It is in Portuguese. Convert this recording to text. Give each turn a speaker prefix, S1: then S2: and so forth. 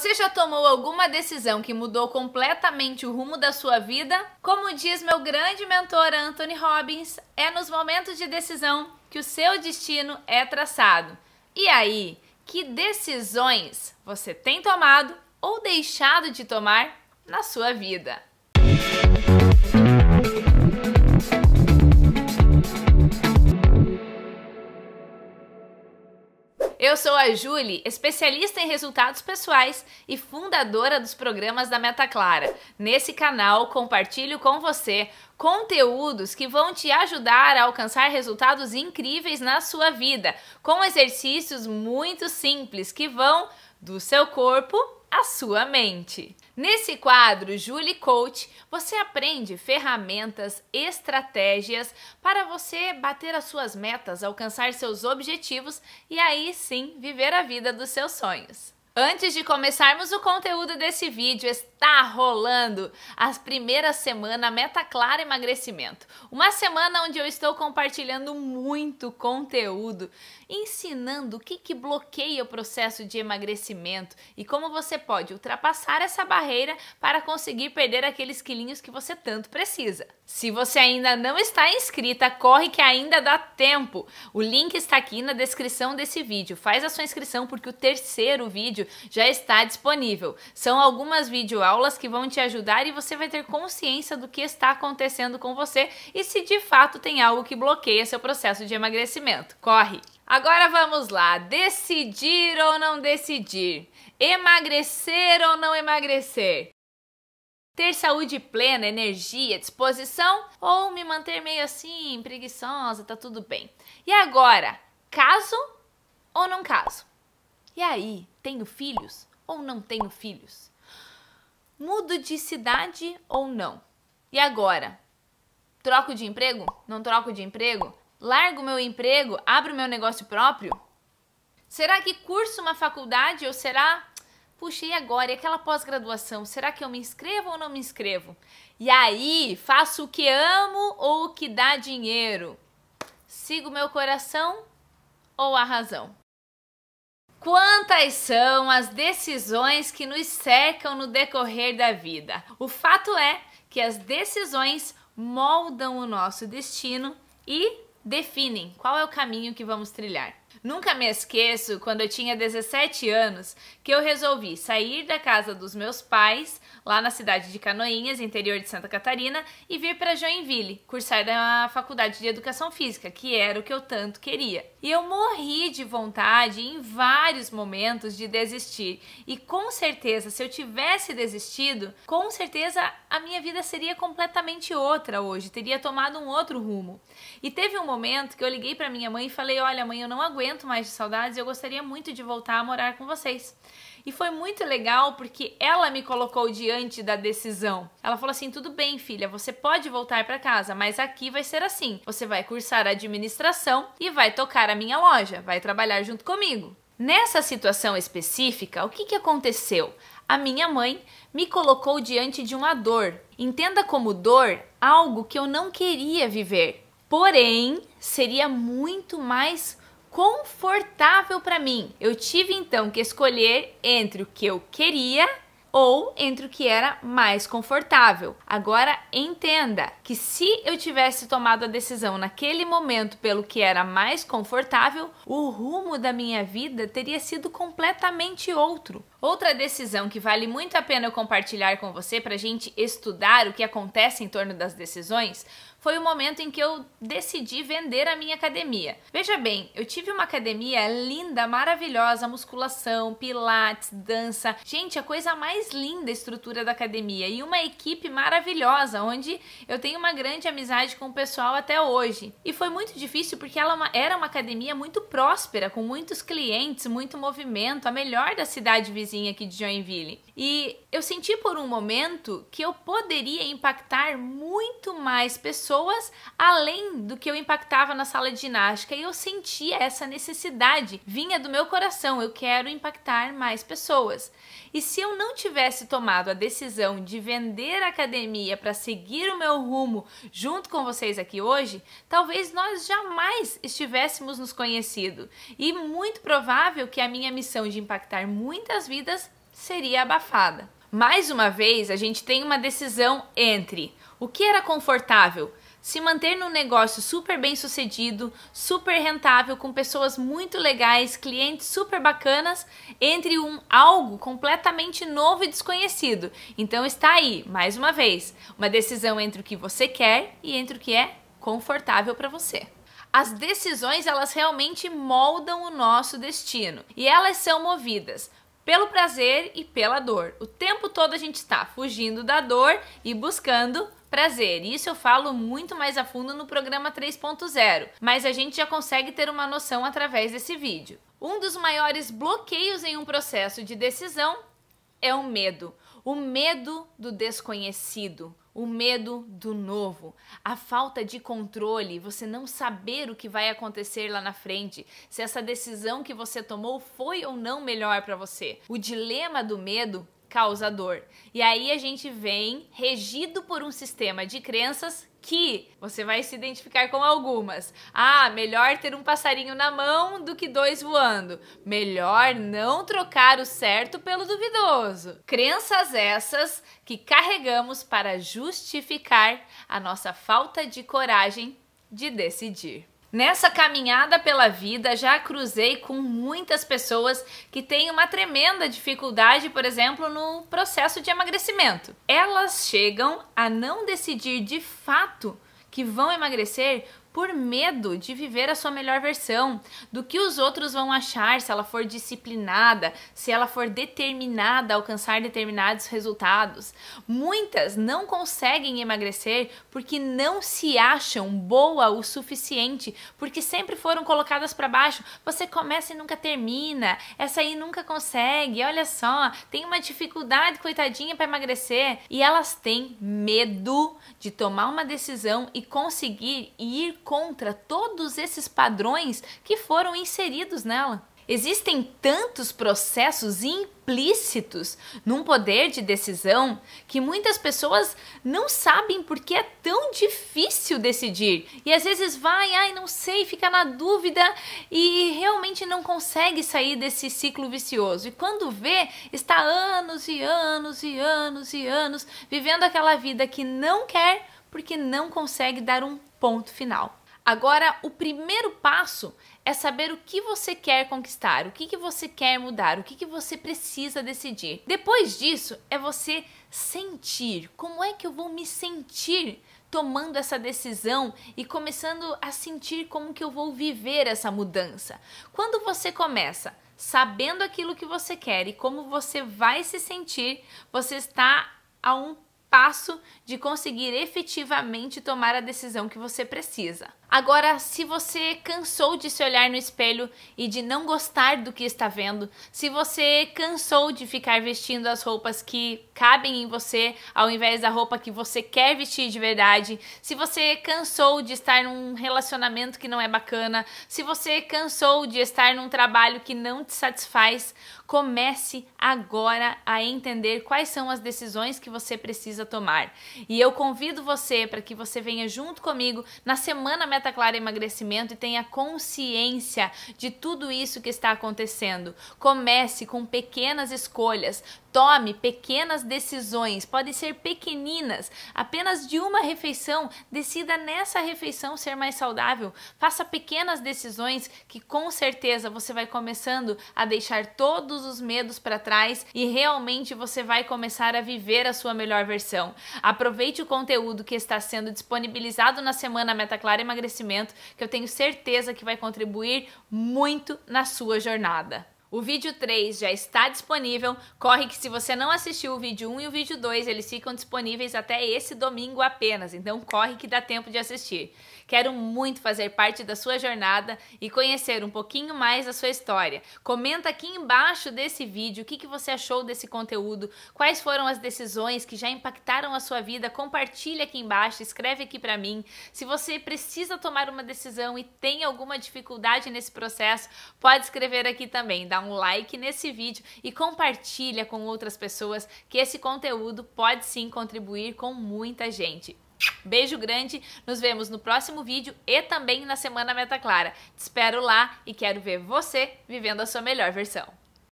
S1: Você já tomou alguma decisão que mudou completamente o rumo da sua vida? Como diz meu grande mentor Anthony Robbins, é nos momentos de decisão que o seu destino é traçado. E aí, que decisões você tem tomado ou deixado de tomar na sua vida? Eu sou a Julie, especialista em resultados pessoais e fundadora dos programas da Meta Clara. Nesse canal, compartilho com você conteúdos que vão te ajudar a alcançar resultados incríveis na sua vida, com exercícios muito simples que vão do seu corpo à sua mente. Nesse quadro Julie Coach, você aprende ferramentas, estratégias para você bater as suas metas, alcançar seus objetivos e aí sim viver a vida dos seus sonhos. Antes de começarmos o conteúdo desse vídeo, está rolando as primeiras semanas Meta Clara Emagrecimento. Uma semana onde eu estou compartilhando muito conteúdo ensinando o que, que bloqueia o processo de emagrecimento e como você pode ultrapassar essa barreira para conseguir perder aqueles quilinhos que você tanto precisa. Se você ainda não está inscrita, corre que ainda dá tempo. O link está aqui na descrição desse vídeo. Faz a sua inscrição porque o terceiro vídeo já está disponível. São algumas videoaulas que vão te ajudar e você vai ter consciência do que está acontecendo com você e se de fato tem algo que bloqueia seu processo de emagrecimento. Corre! Agora vamos lá, decidir ou não decidir, emagrecer ou não emagrecer, ter saúde plena, energia, disposição ou me manter meio assim, preguiçosa, tá tudo bem. E agora, caso ou não caso? E aí, tenho filhos ou não tenho filhos? Mudo de cidade ou não? E agora? Troco de emprego? Não troco de emprego? Largo meu emprego, abro meu negócio próprio? Será que curso uma faculdade ou será puxei agora? E aquela pós-graduação? Será que eu me inscrevo ou não me inscrevo? E aí, faço o que amo ou o que dá dinheiro? Sigo meu coração ou a razão? Quantas são as decisões que nos cercam no decorrer da vida? O fato é que as decisões moldam o nosso destino e definem qual é o caminho que vamos trilhar. Nunca me esqueço quando eu tinha 17 anos que eu resolvi sair da casa dos meus pais, lá na cidade de Canoinhas, interior de Santa Catarina, e vir para Joinville, cursar da faculdade de educação física, que era o que eu tanto queria. E eu morri de vontade em vários momentos de desistir, e com certeza, se eu tivesse desistido, com certeza a minha vida seria completamente outra hoje, teria tomado um outro rumo. E teve um momento que eu liguei para minha mãe e falei: "Olha, mãe, eu não aguento aguento mais de saudades e eu gostaria muito de voltar a morar com vocês. E foi muito legal porque ela me colocou diante da decisão. Ela falou assim: tudo bem, filha, você pode voltar para casa, mas aqui vai ser assim: você vai cursar administração e vai tocar a minha loja, vai trabalhar junto comigo. Nessa situação específica, o que, que aconteceu? A minha mãe me colocou diante de uma dor. Entenda como dor algo que eu não queria viver. Porém, seria muito mais confortável para mim. Eu tive então que escolher entre o que eu queria ou entre o que era mais confortável. Agora entenda que se eu tivesse tomado a decisão naquele momento pelo que era mais confortável, o rumo da minha vida teria sido completamente outro. Outra decisão que vale muito a pena eu compartilhar com você para a gente estudar o que acontece em torno das decisões foi o momento em que eu decidi vender a minha academia. Veja bem, eu tive uma academia linda, maravilhosa, musculação, pilates, dança. Gente, a coisa mais mais linda estrutura da academia e uma equipe maravilhosa, onde eu tenho uma grande amizade com o pessoal até hoje. E foi muito difícil porque ela é era uma academia muito próspera, com muitos clientes, muito movimento, a melhor da cidade vizinha aqui de Joinville. E eu senti por um momento que eu poderia impactar muito mais pessoas além do que eu impactava na sala de ginástica e eu sentia essa necessidade, vinha do meu coração, eu quero impactar mais pessoas. E se eu não tivesse tomado a decisão de vender a academia para seguir o meu rumo junto com vocês aqui hoje, talvez nós jamais estivéssemos nos conhecido. E muito provável que a minha missão de impactar muitas vidas seria abafada. Mais uma vez, a gente tem uma decisão entre o que era confortável, se manter num negócio super bem sucedido, super rentável, com pessoas muito legais, clientes super bacanas, entre um algo completamente novo e desconhecido. Então está aí, mais uma vez, uma decisão entre o que você quer e entre o que é confortável para você. As decisões, elas realmente moldam o nosso destino e elas são movidas pelo prazer e pela dor. O tempo todo a gente está fugindo da dor e buscando prazer. Isso eu falo muito mais a fundo no programa 3.0, mas a gente já consegue ter uma noção através desse vídeo. Um dos maiores bloqueios em um processo de decisão é o medo. O medo do desconhecido, o medo do novo, a falta de controle, você não saber o que vai acontecer lá na frente, se essa decisão que você tomou foi ou não melhor para você. O dilema do medo causador. E aí a gente vem regido por um sistema de crenças que você vai se identificar com algumas. Ah, melhor ter um passarinho na mão do que dois voando. Melhor não trocar o certo pelo duvidoso. Crenças essas que carregamos para justificar a nossa falta de coragem de decidir. Nessa caminhada pela vida, já cruzei com muitas pessoas que têm uma tremenda dificuldade, por exemplo, no processo de emagrecimento. Elas chegam a não decidir de fato que vão emagrecer por medo de viver a sua melhor versão, do que os outros vão achar se ela for disciplinada, se ela for determinada a alcançar determinados resultados. Muitas não conseguem emagrecer porque não se acham boa o suficiente, porque sempre foram colocadas para baixo. Você começa e nunca termina, essa aí nunca consegue, olha só, tem uma dificuldade, coitadinha, para emagrecer. E elas têm medo de tomar uma decisão e conseguir ir contra todos esses padrões que foram inseridos nela. Existem tantos processos implícitos num poder de decisão que muitas pessoas não sabem porque é tão difícil decidir. E às vezes vai, ai, não sei, fica na dúvida e realmente não consegue sair desse ciclo vicioso. E quando vê, está anos e anos e anos e anos vivendo aquela vida que não quer porque não consegue dar um ponto final. Agora, o primeiro passo é saber o que você quer conquistar, o que, que você quer mudar, o que, que você precisa decidir. Depois disso, é você sentir. Como é que eu vou me sentir tomando essa decisão e começando a sentir como que eu vou viver essa mudança? Quando você começa sabendo aquilo que você quer e como você vai se sentir, você está a um passo de conseguir efetivamente tomar a decisão que você precisa. Agora, se você cansou de se olhar no espelho e de não gostar do que está vendo, se você cansou de ficar vestindo as roupas que cabem em você ao invés da roupa que você quer vestir de verdade, se você cansou de estar num relacionamento que não é bacana, se você cansou de estar num trabalho que não te satisfaz, comece agora a entender quais são as decisões que você precisa precisa tomar. E eu convido você para que você venha junto comigo na semana Meta Clara Emagrecimento e tenha consciência de tudo isso que está acontecendo. Comece com pequenas escolhas, Tome pequenas decisões, podem ser pequeninas, apenas de uma refeição. Decida nessa refeição ser mais saudável. Faça pequenas decisões que com certeza você vai começando a deixar todos os medos para trás e realmente você vai começar a viver a sua melhor versão. Aproveite o conteúdo que está sendo disponibilizado na semana Metaclara Emagrecimento, que eu tenho certeza que vai contribuir muito na sua jornada. O vídeo 3 já está disponível. Corre que se você não assistiu o vídeo 1 e o vídeo 2, eles ficam disponíveis até esse domingo apenas. Então corre que dá tempo de assistir. Quero muito fazer parte da sua jornada e conhecer um pouquinho mais da sua história. Comenta aqui embaixo desse vídeo o que, que você achou desse conteúdo, quais foram as decisões que já impactaram a sua vida. Compartilha aqui embaixo, escreve aqui para mim. Se você precisa tomar uma decisão e tem alguma dificuldade nesse processo, pode escrever aqui também. Dá um like nesse vídeo e compartilha com outras pessoas que esse conteúdo pode sim contribuir com muita gente. Beijo grande, nos vemos no próximo vídeo e também na Semana Meta Clara. Te espero lá e quero ver você vivendo a sua melhor versão.